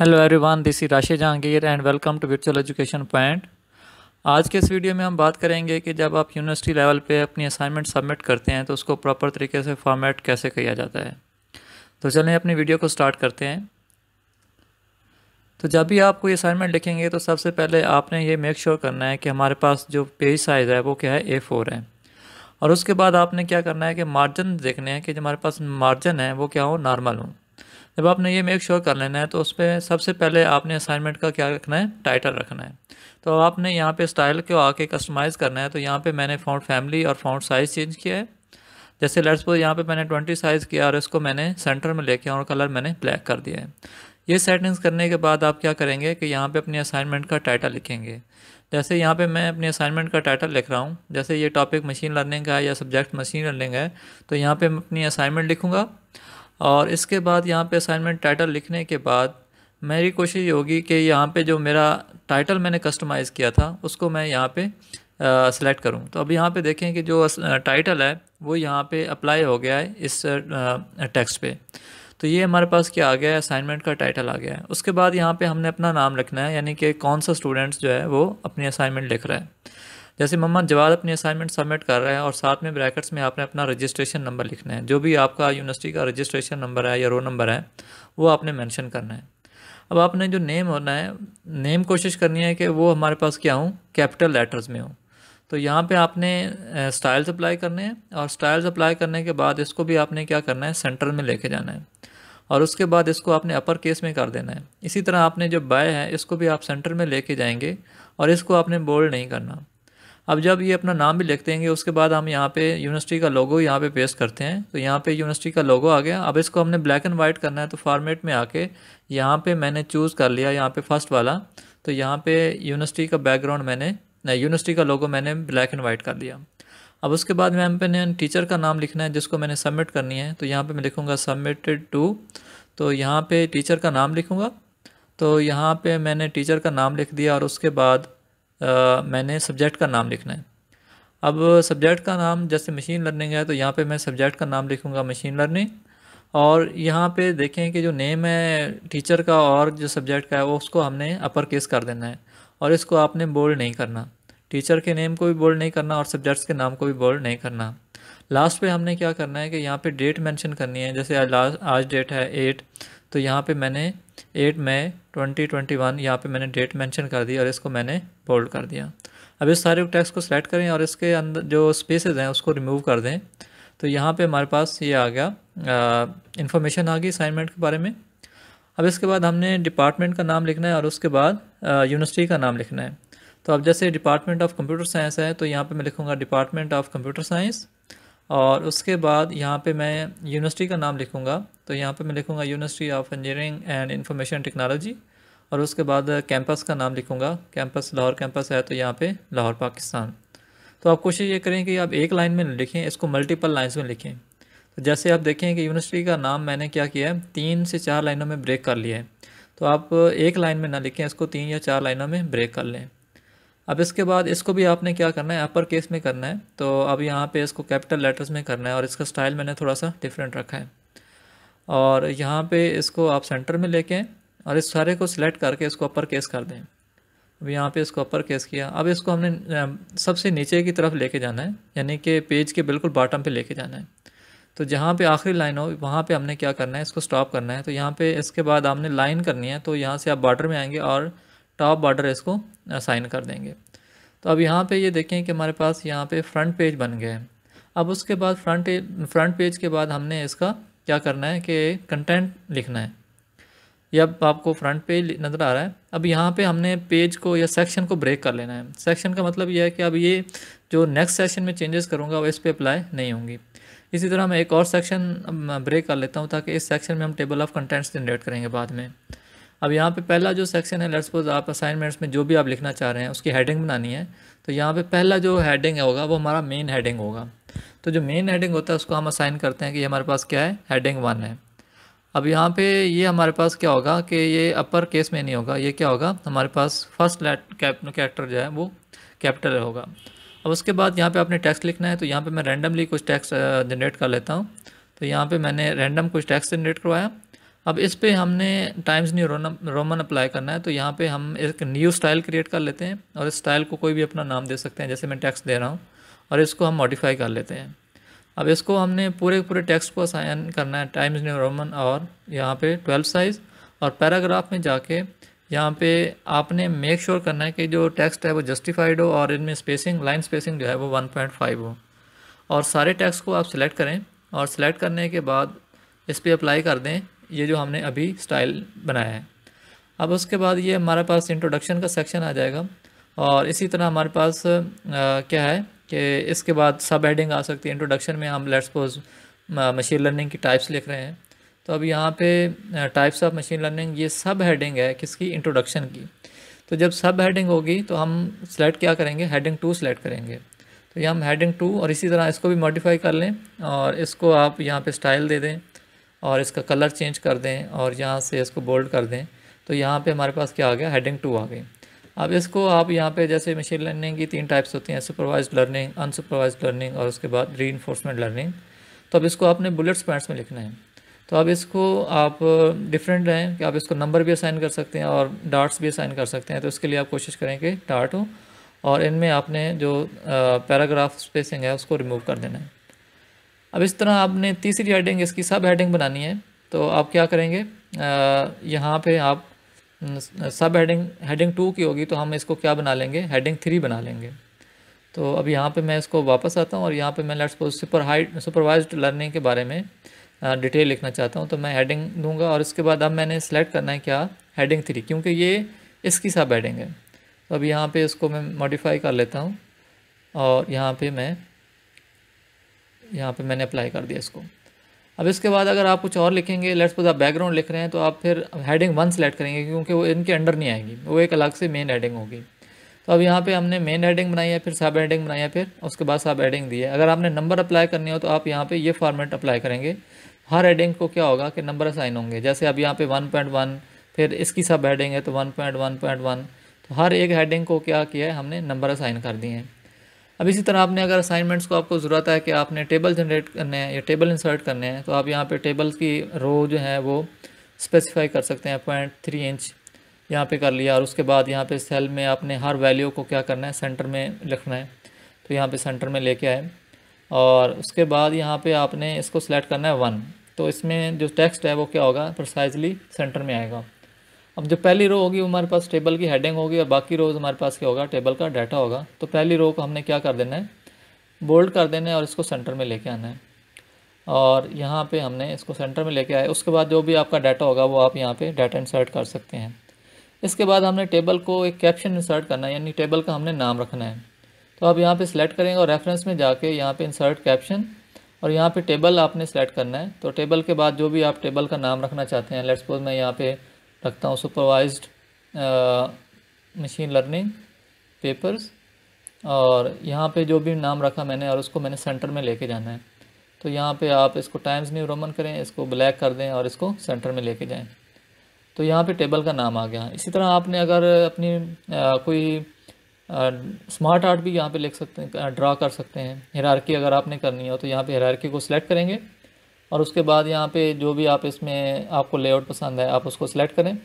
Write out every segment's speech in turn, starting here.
hello everyone this is Rashi Jahangir and welcome to virtual education point आज के इस video में हम बात करेंगे कि जब आप यूनिवर्सिटी लेवल पे अपनी असाइनमेंट सबमिट करते हैं तो उसको प्रॉपर तरीके से फॉर्मेट कैसे किया जाता है तो चलें अपनी वीडियो को स्टार्ट करते हैं तो जब भी आप कोई असाइनमेंट लिखेंगे तो सबसे पहले आपने ये मेक श्योर sure करना है कि हमारे पास जो पेज साइज़ है वो क्या है ए फोर है और उसके बाद आपने क्या करना है कि मार्जिन देखने हैं कि जो हमारे पास मार्जिन है वो क्या हो नॉर्मल हों जब आपने ये मेक श्योर sure कर लेना है तो उस पर सबसे पहले आपने असाइनमेंट का क्या रखना है टाइटल रखना है तो आपने यहाँ पे स्टाइल को आके कस्टमाइज़ करना है तो यहाँ पे मैंने फ़ॉन्ट फैमिली और फ़ॉन्ट साइज़ चेंज किया है जैसे लेट्स सपोज यहाँ पे मैंने ट्वेंटी साइज़ किया और इसको मैंने सेंटर में लेके और कलर मैंने ब्लैक कर दिया है ये सेटिंग्स करने के बाद आप क्या करेंगे कि यहाँ पर अपनी असाइनमेंट का टाइटल लिखेंगे जैसे यहाँ पे मैं अपनी असाइनमेंट का टाइटल लिख रहा हूँ जैसे ये टॉपिक मशीन लर्निंग का है या सब्जेक्ट मशीन लर्निंग है तो यहाँ पे मैं अपनी असाइनमेंट लिखूँगा और इसके बाद यहाँ पे असाइनमेंट टाइटल लिखने के बाद मेरी कोशिश होगी कि यहाँ पे जो मेरा टाइटल मैंने कस्टमाइज़ किया था उसको मैं यहाँ पे सेलेक्ट करूँ तो अब यहाँ पे देखें कि जो टाइटल है वो यहाँ पे अप्लाई हो गया है इस टेक्स्ट पे तो ये हमारे पास क्या आ गया है असाइनमेंट का टाइटल आ गया है उसके बाद यहाँ पर हमने अपना नाम रखना है यानी कि कौन सा स्टूडेंट्स जो है वो अपनी असाइनमेंट लिख रहा है जैसे मम्मा जवाब अपनी असाइनमेंट सबमिट कर रहे हैं और साथ में ब्रैकेट्स में आपने अपना रजिस्ट्रेशन नंबर लिखना है जो भी आपका यूनिवर्सिटी का रजिस्ट्रेशन नंबर है या रो नंबर है वो आपने मैंशन करना है अब आपने जो नेम होना है नेम कोशिश करनी है कि वो हमारे पास क्या हूँ कैपिटल लेटर्स में हूँ तो यहाँ पे आपने स्टाइल्स अप्लाई करने हैं और स्टाइल्स अप्लाई करने के बाद इसको भी आपने क्या करना है सेंटर में लेके जाना है और उसके बाद इसको आपने अपर केस में कर देना है इसी तरह आपने जो बाय है इसको भी आप सेंटर में लेके जाएंगे और इसको आपने बोल्ड नहीं करना अब जब ये अपना नाम भी लिख देंगे उसके बाद हम यहाँ पे यूनिवर्सिटी का लोगो यहाँ पे पेस्ट करते हैं तो यहाँ पे यूनिवर्सिटी का लोगो आ गया अब इसको हमने ब्लैक एंड वाइट करना है तो फॉर्मेट में आके यहाँ पे मैंने चूज़ कर लिया यहाँ पे फर्स्ट वाला तो यहाँ पे यूनिवर्सिटी का बैकग्राउंड मैंने यूनिवर्सिटी का लोगो मैंने ब्लैक एंड वाइट कर लिया अब उसके बाद मैम पे ने टीचर का नाम लिखना है जिसको मैंने सबमिट करनी है तो यहाँ पर मैं लिखूँगा सबमिटेड टू तो यहाँ पर टीचर का नाम लिखूँगा तो यहाँ पर मैंने टीचर का नाम लिख दिया और उसके बाद मैंने सब्जेक्ट का नाम लिखना है अब सब्जेक्ट का नाम जैसे मशीन लर्निंग है तो यहाँ पे मैं सब्जेक्ट का नाम लिखूँगा मशीन लर्निंग और यहाँ पे देखें कि जो नेम है टीचर का और जो सब्जेक्ट का है वो उसको हमने अपर केस कर देना है और इसको आपने बोल्ड नहीं करना टीचर के नेम को भी बोल्ड नहीं करना और सब्जेक्ट्स के नाम को भी बोल्ड नहीं करना लास्ट पे हमने क्या करना है कि यहाँ पे डेट मेंशन करनी है जैसे लास्ट आज डेट है एट तो यहाँ पे मैंने eight May twenty twenty one यहाँ पर मैंने डेट मेंशन कर दी और इसको मैंने बोल्ड कर दिया अब इस सारे टेक्स्ट को सिलेक्ट करें और इसके अंदर जो स्पेसेस हैं उसको रिमूव कर दें तो यहाँ पे हमारे पास ये आ गया इन्फॉर्मेशन आ गई असाइनमेंट के बारे में अब इसके बाद हमने डिपार्टमेंट का नाम लिखना है और उसके बाद यूनिवर्सिटी का नाम लिखना है तो अब जैसे डिपार्टमेंट ऑफ कंप्यूटर साइंस है तो यहाँ पे मैं लिखूँगा डिपार्टमेंट ऑफ कंप्यूटर साइंस और उसके बाद यहाँ पे मैं यूनिवर्सिटी का नाम लिखूँगा तो यहाँ पे मैं लिखूँगा university of engineering and information technology और उसके बाद कैंपस का नाम लिखूँगा कैंपस लाहौर कैंपस है तो यहाँ पे लाहौर पाकिस्तान तो आप कोशिश ये करें कि आप एक लाइन में लिखें इसको मल्टीपल लाइन्स में लिखें तो जैसे आप देखें कि यूनिवर्सिटी का नाम मैंने क्या किया है तीन से चार लाइनों में ब्रेक कर लिया है तो आप एक लाइन में ना लिखें इसको तीन या चार लाइनों में ब्रेक कर लें अब इसके बाद इसको भी आपने क्या करना है अपर केस में करना है तो अब यहाँ पे इसको कैपिटल लेटर्स में करना है और इसका स्टाइल मैंने थोड़ा सा डिफरेंट रखा है और यहाँ पे इसको आप सेंटर में लेके और इस सारे को सिलेक्ट करके इसको अपर केस कर दें अब यहाँ पे इसको अपर केस किया अब इसको हमने सबसे नीचे की तरफ लेके जाना है यानी कि पेज के बिल्कुल बॉटम पर लेके जाना है तो जहाँ पर आखिरी लाइन हो वहाँ पर हमने क्या करना है इसको स्टॉप करना है तो यहाँ पर इसके बाद आपने लाइन करनी है तो यहाँ से आप बॉर्डर में आएँगे और टॉप बॉर्डर इसको असाइन कर देंगे तो अब यहाँ पे ये देखें कि हमारे पास यहाँ पे फ्रंट पेज बन गया है अब उसके बाद फ्रंट फ्रंट पेज के बाद हमने इसका क्या करना है कि कंटेंट लिखना है ये अब आपको फ्रंट पेज नज़र आ रहा है अब यहाँ पे हमने पेज को या सेक्शन को ब्रेक कर लेना है सेक्शन का मतलब यह है कि अब ये जो नेक्स्ट सेक्शन में चेंजेस करूँगा वो इस पर अप्लाई नहीं होंगी इसी तरह मैं एक और सेक्शन ब्रेक कर लेता हूँ ताकि इस सेक्शन में हम टेबल ऑफ कंटेंट्स जनरेट करेंगे बाद में अब यहाँ पे पहला जो सेक्शन है लेट्स सपोज आप असाइनमेंट्स में जो भी आप लिखना चाह रहे हैं उसकी हेडिंग बनानी है तो यहाँ पे पहला जो हेडिंग होगा वो हमारा मेन हेडिंग होगा तो जो मेन हेडिंग होता है उसको हम असाइन करते हैं कि ये हमारे पास क्या है हेडिंग वन है अब यहाँ पे ये हमारे पास क्या होगा कि ये अपर केस में नहीं होगा ये क्या होगा हमारे पास फर्स्ट कैरेक्टर जो है वो कैपिटल होगा अब उसके बाद यहाँ पे आपने टैक्स लिखना है तो यहाँ पे मैं रैंडमली कुछ टैक्स जनरेट uh, कर लेता हूँ तो यहाँ पे मैंने रैंडम कुछ टैक्स जनरेट करवाया अब इस पर हमने टाइम्स न्यू रोमन अप्लाई करना है तो यहाँ पे हम एक न्यू स्टाइल क्रिएट कर लेते हैं और इस स्टाइल को कोई भी अपना नाम दे सकते हैं जैसे मैं टेक्स्ट दे रहा हूँ और इसको हम मॉडिफाई कर लेते हैं अब इसको हमने पूरे पूरे टेक्स्ट को असाइन करना है टाइम्स न्यू रोमन और यहाँ पे ट्वेल्व साइज़ और पैराग्राफ में जाके यहाँ पे आपने मेक श्योर sure करना है कि जो टेक्स्ट है वो जस्टिफाइड हो और इनमें स्पेसिंग लाइन स्पेसिंग जो है वो वन हो और सारे टैक्स को आप सिलेक्ट करें और सिलेक्ट करने के बाद इस पर अप्लाई कर दें ये जो हमने अभी स्टाइल बनाया है अब उसके बाद ये हमारे पास इंट्रोडक्शन का सेक्शन आ जाएगा और इसी तरह हमारे पास आ, क्या है कि इसके बाद सब हेडिंग आ सकती है इंट्रोडक्शन में हम लेट्स सपोज मशीन लर्निंग की टाइप्स लिख रहे हैं तो अब यहाँ पे टाइप्स ऑफ मशीन लर्निंग ये सब हेडिंग है किसकी इंट्रोडक्शन की तो जब सब हेडिंग होगी तो हम सेलेक्ट क्या करेंगे हेडिंग टू सेलेक्ट करेंगे तो ये हम हेडिंग टू और इसी तरह इसको भी मॉडिफाई कर लें और इसको आप यहाँ पर स्टाइल दे दें और इसका कलर चेंज कर दें और यहाँ से इसको बोल्ड कर दें तो यहाँ पे हमारे पास क्या आ गया हेडिंग टू आ गई अब इसको आप यहाँ पे जैसे मशीन लर्निंग की तीन टाइप्स होती हैं सुपरवाइज लर्निंग अनसुपरवाइज लर्निंग और उसके बाद री लर्निंग तो अब इसको आपने बुलेट्स पॉइंट्स में लिखना है तो अब इसको आप डिफरेंट रहें कि आप इसको नंबर भी असाइन कर सकते हैं और डार्ट्स भी असाइन कर सकते हैं तो इसके लिए आप कोशिश करें कि डार्ट हो और इनमें आपने जो पैराग्राफ स्पेसिंग है उसको रिमूव कर देना है अब इस तरह आपने तीसरी हेडिंग इसकी सब हेडिंग बनानी है तो आप क्या करेंगे यहाँ पे आप सब हेडिंग हेडिंग टू की होगी तो हम इसको क्या बना लेंगे हेडिंग थ्री बना लेंगे तो अब यहाँ पे मैं इसको वापस आता हूँ और यहाँ पे मैं let's suppose super height supervise learning के बारे में डिटेल लिखना चाहता हूँ तो मैं हेडिंग दूंगा और इसके बाद अब मैंने सेलेक्ट करना है क्या हेडिंग थ्री क्योंकि ये इसकी सब हेडिंग है तो अब यहाँ पर इसको मैं मॉडिफाई कर लेता हूँ और यहाँ पर मैं यहाँ पे मैंने अप्लाई कर दिया इसको अब इसके बाद अगर आप कुछ और लिखेंगे लेट्स सपोज आप बैकग्राउंड लिख रहे हैं तो आप फिर हेडिंग वन सेलेक्ट करेंगे क्योंकि वो इनके अंडर नहीं आएगी वो एक अलग से मेन हेडिंग होगी तो अब यहाँ पे हमने मेन हेडिंग बनाई है फिर सब हेडिंग बनाई है फिर उसके बाद सब हेडिंग दी है अगर आपने नंबर अप्लाई करनी हो तो आप यहाँ पर ये फॉर्मेट अप्लाई करेंगे हर हेडिंग को क्या होगा कि नंबर असाइन होंगे जैसे अब यहाँ पे वन फिर इसकी सब हेडिंग है तो वन तो हर एक हेडिंग को क्या किया है हमने नंबर असाइन कर दिए हैं अब इसी तरह आपने अगर असाइनमेंट्स को आपको ज़रूरत है कि आपने टेबल जनरेट करने हैं या टेबल इंसर्ट करने हैं तो आप यहाँ पे टेबल्स की रो जो है वो स्पेसिफाई कर सकते हैं पॉइंट थ्री इंच यहाँ पे कर लिया और उसके बाद यहाँ पे सेल में आपने हर वैल्यू को क्या करना है सेंटर में लिखना है तो यहाँ पर सेंटर में लेके आए और उसके बाद यहाँ पर आपने इसको सेलेक्ट करना है वन तो इसमें जो टेक्स्ट है वो क्या होगा प्रोसाइजली सेंटर में आएगा अब जो पहली रो होगी वो हमारे पास टेबल की हेडिंग होगी और बाकी रोज हमारे पास क्या होगा टेबल का डाटा होगा तो पहली रो को हमने क्या कर देना है बोल्ड कर देना है और इसको सेंटर में लेके आना है और यहाँ पे हमने इसको सेंटर में लेके आए उसके बाद जो भी आपका डाटा होगा वो आप यहाँ पे डाटा इंसर्ट कर सकते हैं इसके बाद हमने टेबल को एक कैप्शन इंसर्ट करना है यानी टेबल का हमने नाम रखना है तो आप यहाँ पे सिलेक्ट करेंगे और रेफरेंस में जाके यहाँ पे इंसर्ट कैप्शन और यहाँ पे टेबल आपने सेलेक्ट करना है तो टेबल के बाद जो भी आप टेबल का नाम रखना चाहते हैं लेट्स सपोज मैं यहाँ पर रखता हूँ सुपरवाइज मशीन लर्निंग पेपर्स और यहाँ पे जो भी नाम रखा मैंने और उसको मैंने सेंटर में लेके जाना है तो यहाँ पे आप इसको टाइम्स न्यू रोमन करें इसको ब्लैक कर दें और इसको सेंटर में लेके जाएं तो यहाँ पे टेबल का नाम आ गया इसी तरह आपने अगर अपनी आ, uh, कोई आ, स्मार्ट आर्ट भी यहाँ पे लिख सकते हैं ड्रा uh, कर सकते हैं हिरारकी अगर आपने करनी हो तो यहाँ पर हिरारकी को सिलेक्ट करेंगे और उसके बाद यहाँ पे जो भी आप इसमें आपको लेआउट पसंद है आप उसको सिलेक्ट करें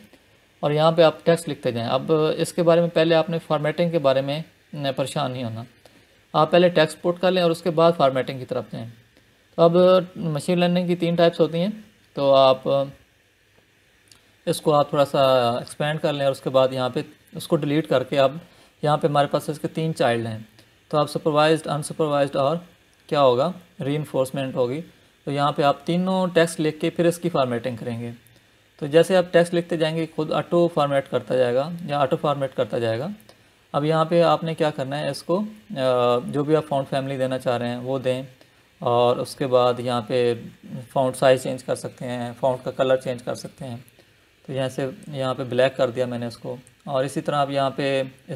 और यहाँ पे आप टेक्स्ट लिखते जाएं अब इसके बारे में पहले आपने फॉर्मेटिंग के बारे में परेशान नहीं होना आप पहले टेक्स्ट पुट कर लें और उसके बाद फार्मेटिंग की तरफ जाएँ तो अब मशीन लर्निंग की तीन टाइप्स होती हैं तो आप इसको आप थोड़ा सा एक्सपेंड कर लें और उसके बाद यहाँ पर उसको डिलीट करके आप यहाँ पे हमारे पास इसके तीन चाइल्ड हैं तो आप सुपरवाइज्ड अनसुपरवाइज्ड और क्या होगा री होगी तो यहाँ पे आप तीनों टेक्स्ट लिख के फिर इसकी फॉर्मेटिंग करेंगे तो जैसे आप टेक्स्ट लिखते जाएंगे खुद ऑटो फॉर्मेट करता जाएगा या ऑटो फॉर्मेट करता जाएगा अब यहाँ पे आपने क्या करना है इसको जो भी आप फाउंड फैमिली देना चाह रहे हैं वो दें और उसके बाद यहाँ पे फाउंड साइज़ चेंज कर सकते हैं फाउंड का कलर चेंज कर सकते हैं तो यहाँ से यहाँ पे ब्लैक कर दिया मैंने इसको और इसी तरह आप यहाँ पे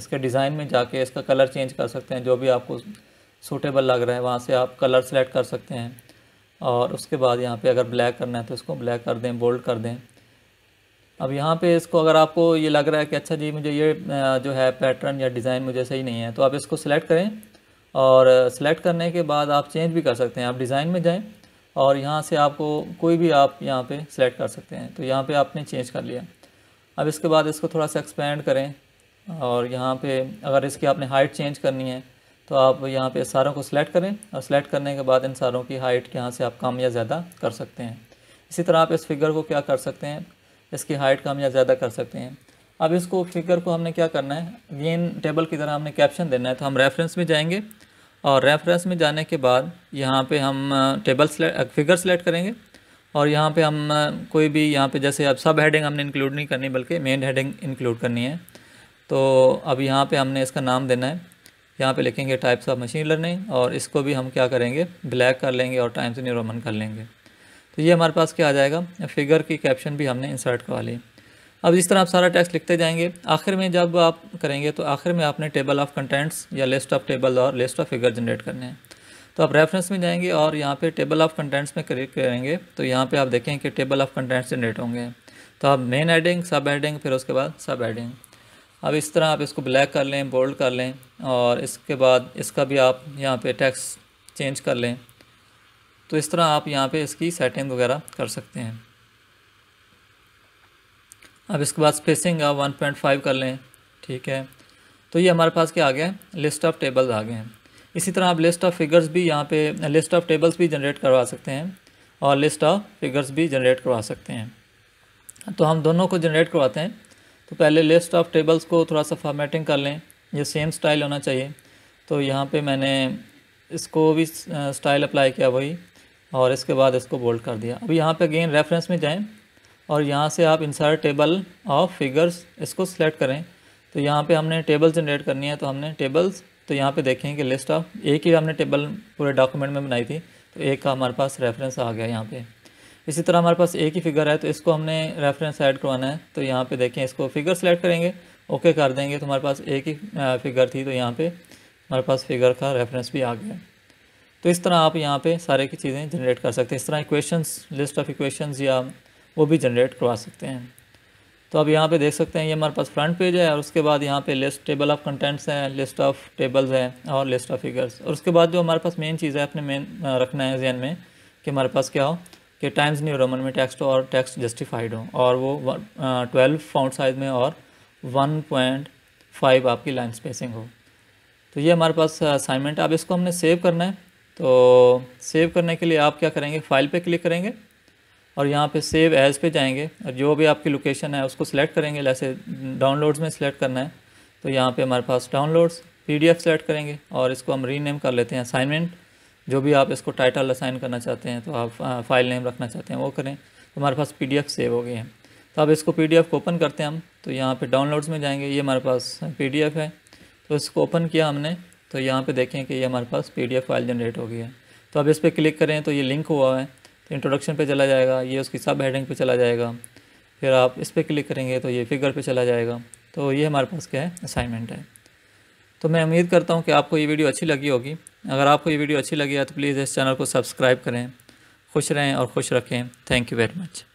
इसके डिज़ाइन में जाके इसका कलर चेंज कर सकते हैं जो भी आपको सूटेबल लग रहा है वहाँ से आप कलर सेलेक्ट कर सकते हैं और उसके बाद यहाँ पे अगर ब्लैक करना है तो इसको ब्लैक कर दें बोल्ड कर दें अब यहाँ पे इसको अगर आपको ये लग रहा है कि अच्छा जी मुझे ये जो है पैटर्न या डिज़ाइन मुझे सही नहीं है तो आप इसको सिलेक्ट करें और सिलेक्ट करने के बाद आप चेंज भी कर सकते हैं आप डिज़ाइन में जाएँ और यहाँ से आपको कोई भी आप यहाँ पर सिलेक्ट कर सकते हैं तो यहाँ पर आपने चेंज कर लिया अब इसके बाद इसको थोड़ा सा एक्सपेंड करें और यहाँ पर अगर इसकी आपने हाइट चेंज करनी है तो आप यहाँ पे सारों को सिलेक्ट करें और सिलेक्ट करने के बाद इन सारों की हाइट यहाँ से आप कम या ज़्यादा कर सकते हैं इसी तरह आप इस फिगर को क्या कर सकते हैं इसकी हाइट कम या ज़्यादा कर सकते हैं अब इसको फिगर को हमने क्या करना है गेन टेबल की तरह हमने कैप्शन देना है तो हम रेफरेंस में जाएंगे और रेफरेंस में जाने के बाद यहाँ पे हम टेबल फिगर सेलेक्ट करेंगे और यहाँ पे हम कोई भी यहाँ पे जैसे अब सब हेडिंग हमने इंक्लूड नहीं करनी बल्कि मेन हेडिंग इंक्लूड करनी है तो अब यहाँ पे हमने इसका नाम देना है यहाँ पे लिखेंगे टाइप्स ऑफ मशीन लर्निंग और इसको भी हम क्या करेंगे ब्लैक कर लेंगे और टाइम्स न्यू रोमन कर लेंगे तो ये हमारे पास क्या आ जाएगा फिगर की कैप्शन भी हमने इंसर्ट करवा ली अब इस तरह आप सारा टेक्स्ट लिखते जाएंगे आखिर में जब आप करेंगे तो आखिर में आपने टेबल ऑफ कंटेंट्स या लिस्ट ऑफ टेबल और लिस्ट ऑफ फिगर जनरेट करने हैं तो आप रेफरेंस में जाएंगे और यहाँ पे टेबल ऑफ कंटेंट्स में क्रिएट करेंगे तो यहाँ पे आप देखें कि टेबल ऑफ कंटेंट्स जनरेट होंगे तो आप मेन एडिंग सब एडिंग फिर उसके बाद सब एडिंग अब इस तरह आप इसको ब्लैक कर लें बोल्ड कर लें और इसके बाद इसका भी आप यहाँ पे टैक्स चेंज कर लें तो इस तरह आप यहाँ पे इसकी सेटिंग वगैरह कर सकते हैं अब इसके बाद स्पेसिंग आप 1.5 कर लें ठीक है तो ये हमारे पास क्या आ गया लिस्ट ऑफ टेबल्स आ गए हैं इसी तरह आप लिस्ट ऑफ फिगर्स भी यहाँ पर लिस्ट ऑफ टेबल्स भी जनरेट करवा सकते हैं और लिस्ट ऑफ फिगर्स भी जनरेट करवा सकते हैं तो हम दोनों को जनरेट करवाते हैं तो पहले लिस्ट ऑफ टेबल्स को थोड़ा सा फॉर्मेटिंग कर लें ये सेम स्टाइल होना चाहिए तो यहाँ पे मैंने इसको भी स्टाइल अप्लाई किया वही और इसके बाद इसको बोल्ड कर दिया अब यहाँ पे अगेन रेफरेंस में जाएं और यहाँ से आप इंसर्ट टेबल ऑफ फिगर्स इसको सिलेक्ट करें तो यहाँ पे हमने टेबल जनरेट करनी है तो हमने टेबल्स तो यहाँ पे देखें कि लिस्ट ऑफ एक ही हमने टेबल पूरे डॉक्यूमेंट में बनाई थी तो एक का हमारे पास रेफरेंस आ गया यहाँ पर इसी तरह हमारे पास एक ही फिगर है तो इसको हमने रेफरेंस ऐड करवाना है तो यहाँ पे देखें इसको फिगर सेलेक्ट करेंगे ओके कर देंगे तो हमारे पास एक ही फिगर थी तो यहाँ पे हमारे पास फिगर का रेफरेंस भी आ गया तो इस तरह आप यहाँ पे सारे की चीज़ें जनरेट कर सकते हैं इस तरह इक्वेशंस लिस्ट ऑफ इक्वेशंस या वो भी जनरेट करवा सकते हैं तो आप यहाँ पर देख सकते हैं ये हमारे पास फ्रंट पेज है और उसके बाद यहाँ पे लिस्ट टेबल ऑफ कंटेंट्स हैं लिस्ट ऑफ टेबल्स हैं और लिस्ट ऑफ फिगर्स और उसके बाद जो हमारे पास मेन चीज़ है अपने मेन रखना है जहन में कि हमारे पास क्या हो कि टाइम्स न्यू रोमन में टेक्स्ट और टेक्स्ट जस्टिफाइड हो और वो ट्वेल्व फाउंड साइज़ में और वन पॉइंट फाइव आपकी लाइन स्पेसिंग हो तो ये हमारे पास असाइनमेंट uh, है अब इसको हमने सेव करना है तो सेव करने के लिए आप क्या करेंगे फाइल पे क्लिक करेंगे और यहाँ पे सेव एज़ पे जाएंगे और जो भी आपकी लोकेशन है उसको सिलेक्ट करेंगे जैसे डाउनलोड्स में सिलेक्ट करना है तो यहाँ पे हमारे पास डाउनलोड्स पीडीएफ सेलेक्ट करेंगे और इसको हम रीनेम कर लेते हैं असाइनमेंट जो भी आप इसको टाइटल असाइन करना चाहते हैं तो आप फाइल नेम रखना चाहते हैं वो करें तो हमारे पास पी सेव हो गई है तो अब इसको पी को ओपन करते हैं हम तो यहाँ पर डाउनलोड्स में जाएंगे ये हमारे पास पी है तो इसको ओपन किया हमने तो यहाँ पर देखें कि ये हमारे पास पी फाइल जनरेट हो गई है तो अब इस पर क्लिक करें तो ये लिंक हुआ है तो इंट्रोडक्शन पे चला जाएगा ये उसकी सब हेडिंग पे चला जाएगा फिर आप इस पर क्लिक करेंगे तो ये फिगर पे चला जाएगा तो ये हमारे पास क्या है असाइनमेंट है तो मैं उम्मीद करता हूँ कि आपको ये वीडियो अच्छी लगी होगी अगर आपको ये वीडियो अच्छी लगी है तो प्लीज़ इस चैनल को सब्सक्राइब करें खुश रहें और खुश रखें थैंक यू वेरी मच